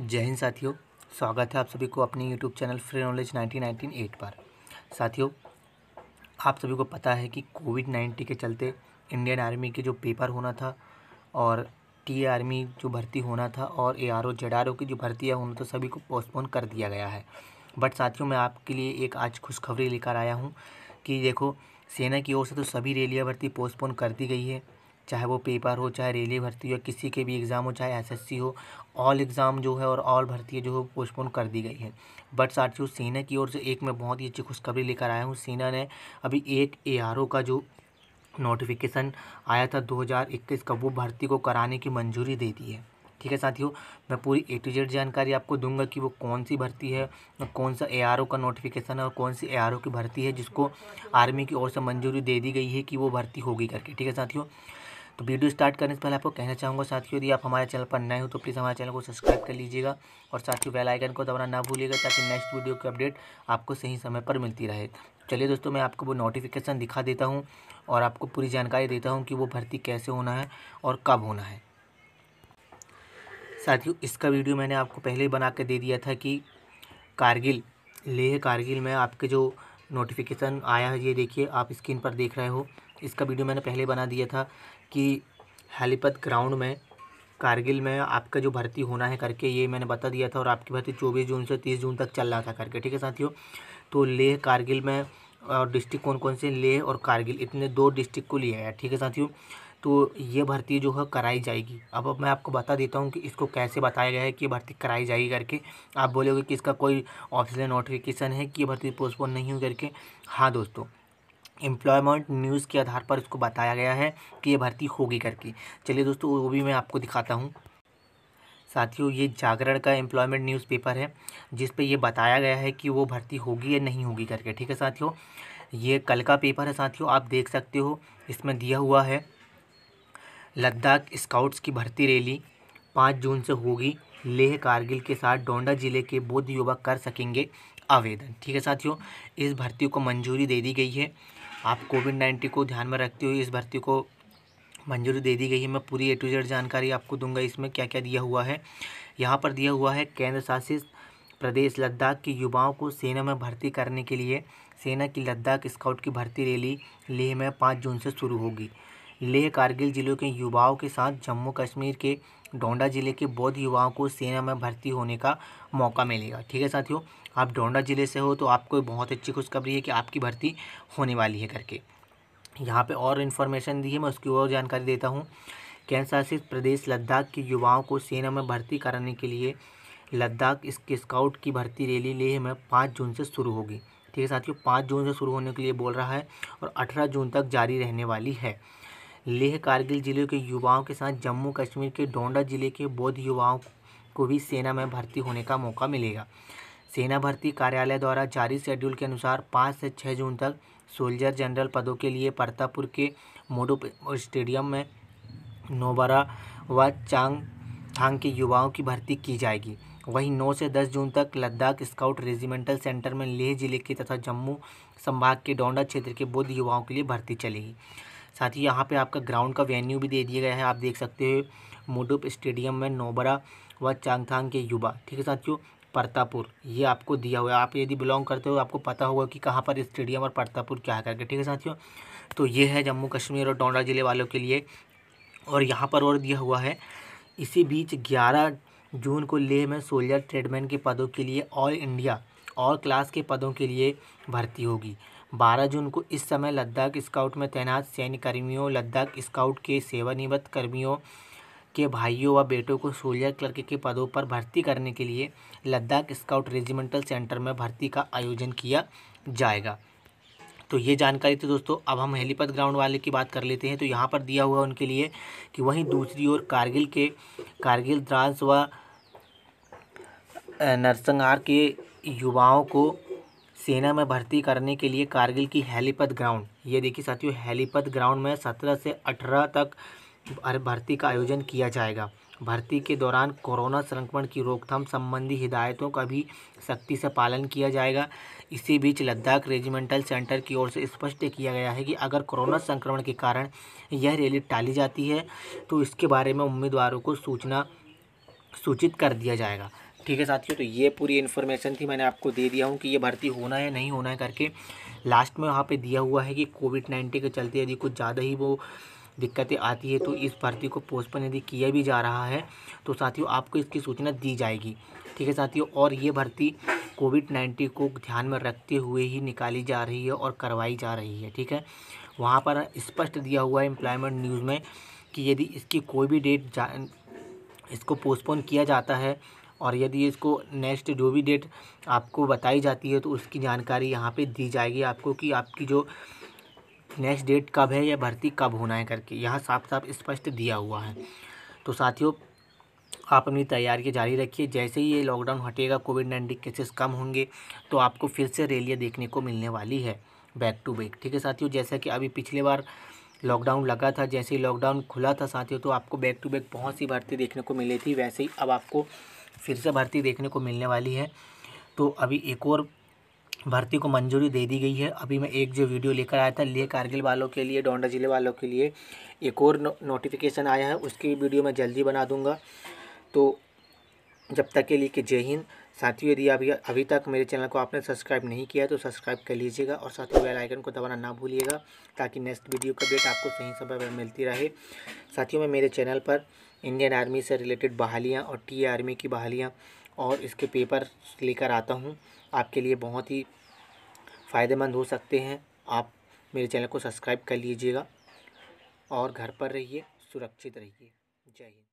जय हिंद साथियों स्वागत है आप सभी को अपने YouTube channel free knowledge at पर साथियों आप सभी को पता है कि कोविड नाइन्टीन के चलते इंडियन आर्मी के जो पेपर होना था और टी आर्मी जो भर्ती होना था और A R O Z R O की जो भर्तियाँ होना था सभी को पोस्टपोन कर दिया गया है बट साथियों मैं आपके लिए एक आज खुशखबरी लेकर आया हूँ कि देखो सेना की ओर से तो सभी रेलिया भर्ती पोस्टपोन कर दी गई है चाहे वो पेपर हो चाहे रेलवे भर्ती हो किसी के भी एग्ज़ाम हो चाहे एसएससी हो ऑल एग्ज़ाम जो है और ऑल भर्ती जो है पोस्टपोन कर दी गई है बट साथियों सेना की ओर से एक मैं बहुत ही अच्छी खुशखबरी लेकर आया हूँ सेना ने अभी एक ए का जो नोटिफिकेशन आया था 2021 का वो भर्ती को कराने की मंजूरी दे दी है ठीक है साथियों मैं पूरी ए टू जेड जानकारी आपको दूंगा कि वो कौन सी भर्ती है कौन सा एआरओ का नोटिफिकेशन है और कौन सी एआरओ की भर्ती है जिसको आर्मी की ओर से मंजूरी दे दी गई है कि वो भर्ती होगी करके ठीक है साथियों तो वीडियो स्टार्ट करने से पहले आपको कहना चाहूँगा साथियों यदि आप हमारे चैनल पर नए हो तो प्लीज़ हमारे चैनल को सब्सक्राइब कर लीजिएगा और साथियों बेल को दबाना ना भूलिएगा ताकि नेक्स्ट वीडियो की अपडेट आपको सही समय पर मिलती रहे चलिए दोस्तों मैं आपको वो नोटिफिकेशन दिखा देता हूँ और आपको पूरी जानकारी देता हूँ कि वो भर्ती कैसे होना है और कब होना है साथियों इसका वीडियो मैंने आपको पहले ही बना के दे दिया था कि कारगिल लेह कारगिल में आपके जो नोटिफिकेशन आया है ये देखिए आप स्क्रीन पर देख रहे हो इसका वीडियो मैंने पहले बना दिया था कि हैलीपत ग्राउंड में कारगिल में आपका जो भर्ती होना है करके ये मैंने बता दिया था और आपकी भर्ती चौबीस जून से तीस जून तक चल रहा था करके ठीक है साथियों तो लेह कारगिल में और डिस्ट्रिक्ट कौन कौन से लेह और कारगिल इतने दो डिस्ट्रिक्ट को लिया है ठीक है साथियों तो ये भर्ती जो है कराई जाएगी अब अब मैं आपको बता देता हूँ कि इसको कैसे बताया गया है कि भर्ती कराई जाएगी करके आप बोलोगे कि इसका कोई ऑफिशियल नोटिफिकेशन है कि ये भर्ती पोस्टपोन नहीं हुई करके हाँ दोस्तों एम्प्लॉयमेंट न्यूज़ के आधार पर उसको बताया गया है कि ये भर्ती होगी करके चलिए दोस्तों वो भी मैं आपको दिखाता हूँ साथियों ये जागरण का एम्प्लॉयमेंट न्यूज़पेपर है जिस पे ये बताया गया है कि वो भर्ती होगी या नहीं होगी करके ठीक है साथियों ये कल का पेपर है साथियों आप देख सकते हो इसमें दिया हुआ है लद्दाख स्काउट्स की भर्ती रैली पाँच जून से होगी लेह कारगिल के साथ डोंडा जिले के बौद्ध युवक कर सकेंगे आवेदन ठीक है साथियों इस भर्ती को मंजूरी दे दी गई है आप कोविड नाइन्टीन को ध्यान में रखते हुए इस भर्ती को मंजूरी दे दी गई है मैं पूरी ए टू जेड जानकारी आपको दूंगा इसमें क्या क्या दिया हुआ है यहाँ पर दिया हुआ है केंद्र शासित प्रदेश लद्दाख के युवाओं को सेना में भर्ती करने के लिए सेना की लद्दाख स्काउट की भर्ती रैली लेह में पाँच जून से शुरू होगी लेह कारगिल जिलों के युवाओं के साथ जम्मू कश्मीर के डोंडा जिले के बौद्ध युवाओं को सेना में भर्ती होने का मौका मिलेगा ठीक है साथियों आप डोंडा जिले से हो तो आपको बहुत अच्छी खुशखबरी है कि आपकी भर्ती होने वाली है करके यहाँ पे और इन्फॉर्मेशन दी है मैं उसकी और जानकारी देता हूँ केंद्र शासित प्रदेश लद्दाख के युवाओं को सेना में भर्ती कराने के लिए लद्दाख इसके स्काउट की भर्ती रैली लेह में पाँच जून से शुरू होगी ठीक है साथियों पाँच जून से शुरू होने के लिए बोल रहा है और अठारह जून तक जारी रहने वाली है लेह कारगिल जिले के युवाओं के साथ जम्मू कश्मीर के डोंडा जिले के बौद्ध युवाओं को भी सेना में भर्ती होने का मौका मिलेगा सेना भर्ती कार्यालय द्वारा जारी शेड्यूल के अनुसार पाँच से छः जून तक सोल्जर जनरल पदों के लिए परतापुर के मोडो स्टेडियम में नोबरा व चांग थांग के युवाओं की भर्ती की जाएगी वहीं 9 से 10 जून तक लद्दाख स्काउट रेजिमेंटल सेंटर में लेह जिले के तथा जम्मू संभाग के डोंडा क्षेत्र के बौद्ध युवाओं के लिए भर्ती चलेगी साथ ही यहाँ पे आपका ग्राउंड का वेन्यू भी दे दिया गया है आप देख सकते हो मोडुप स्टेडियम में नोबरा व चांगथांग के युवा ठीक है साथियों परतापुर ये आपको दिया हुआ है आप यदि बिलोंग करते हो आपको पता होगा कि कहाँ पर स्टेडियम और परतापुर क्या है करके ठीक है साथियों तो ये है जम्मू कश्मीर और डोंडा ज़िले वालों के लिए और यहाँ पर और दिया हुआ है इसी बीच ग्यारह जून को लेह में सोल्जर ट्रेडमैन के पदों के लिए ऑल इंडिया और क्लास के पदों के लिए भर्ती होगी बारह जून को इस समय लद्दाख स्काउट में तैनात सैन्य कर्मियों लद्दाख स्काउट के सेवानिवृत्त कर्मियों के भाइयों व बेटों को सोलियर क्लर्क के पदों पर भर्ती करने के लिए लद्दाख स्काउट रेजिमेंटल सेंटर में भर्ती का आयोजन किया जाएगा तो ये जानकारी थी तो दोस्तों अब हम हेलीपैड ग्राउंड वाले की बात कर लेते हैं तो यहाँ पर दिया हुआ उनके लिए कि वहीं दूसरी ओर कारगिल के कारगिल द्रास व नरसंगार के युवाओं को सेना में भर्ती करने के लिए कारगिल की हैलीपथ ग्राउंड ये देखिए साथियों हैलीपथ ग्राउंड में सत्रह से अठारह तक भर्ती का आयोजन किया जाएगा भर्ती के दौरान कोरोना संक्रमण की रोकथाम संबंधी हिदायतों का भी सख्ती से पालन किया जाएगा इसी बीच लद्दाख रेजिमेंटल सेंटर की ओर से स्पष्ट किया गया है कि अगर कोरोना संक्रमण के कारण यह रैली टाली जाती है तो इसके बारे में उम्मीदवारों को सूचना सूचित कर दिया जाएगा ठीक है साथियों तो ये पूरी इन्फॉर्मेशन थी मैंने आपको दे दिया हूँ कि ये भर्ती होना है नहीं होना है करके लास्ट में वहाँ पे दिया हुआ है कि कोविड नाइन्टीन के चलते यदि कुछ ज़्यादा ही वो दिक्कतें आती है तो इस भर्ती को पोस्टपोन यदि किया भी जा रहा है तो साथियों आपको इसकी सूचना दी जाएगी ठीक है साथियों और ये भर्ती कोविड नाइन्टीन को ध्यान में रखते हुए ही निकाली जा रही है और करवाई जा रही है ठीक है वहाँ पर स्पष्ट दिया हुआ है एम्प्लॉयमेंट न्यूज़ में कि यदि इसकी कोई भी डेट जा इसको पोस्टपोन किया जाता है और यदि इसको नेक्स्ट जो भी डेट आपको बताई जाती है तो उसकी जानकारी यहाँ पे दी जाएगी आपको कि आपकी जो नेक्स्ट डेट कब है या भर्ती कब होना है करके यहाँ साफ साफ स्पष्ट दिया हुआ है तो साथियों आप अपनी तैयारी जारी रखिए जैसे ही ये लॉकडाउन हटेगा कोविड नाइन्टीन केसेस कम होंगे तो आपको फिर से रैलियाँ देखने को मिलने वाली है बैक टू बैक ठीक है साथियों जैसा कि अभी पिछले बार लॉकडाउन लगा था जैसे ही लॉकडाउन खुला था साथियों तो आपको बैक टू बैक बहुत सी भर्ती देखने को मिली थी वैसे ही अब आपको फिर से भर्ती देखने को मिलने वाली है तो अभी एक और भर्ती को मंजूरी दे दी गई है अभी मैं एक जो वीडियो लेकर आया था लिए कारगिल वालों के लिए डोंडा ज़िले वालों के लिए एक और नो, नोटिफिकेशन आया है उसकी वीडियो मैं जल्दी बना दूँगा तो जब तक के लिए कि जय हिंद साथियों यदि अभी अभी तक मेरे चैनल को आपने सब्सक्राइब नहीं किया तो सब्सक्राइब कर लीजिएगा और साथ ही बेल आइकन को दबाना ना भूलिएगा ताकि नेक्स्ट वीडियो का डेट आपको सही समय पर मिलती रहे साथियों मैं मेरे चैनल पर इंडियन आर्मी से रिलेटेड बहालियाँ और टी आर्मी की बहालियाँ और इसके पेपर लेकर आता हूँ आपके लिए बहुत ही फ़ायदेमंद हो सकते हैं आप मेरे चैनल को सब्सक्राइब कर लीजिएगा और घर पर रहिए सुरक्षित रहिए जय हिंद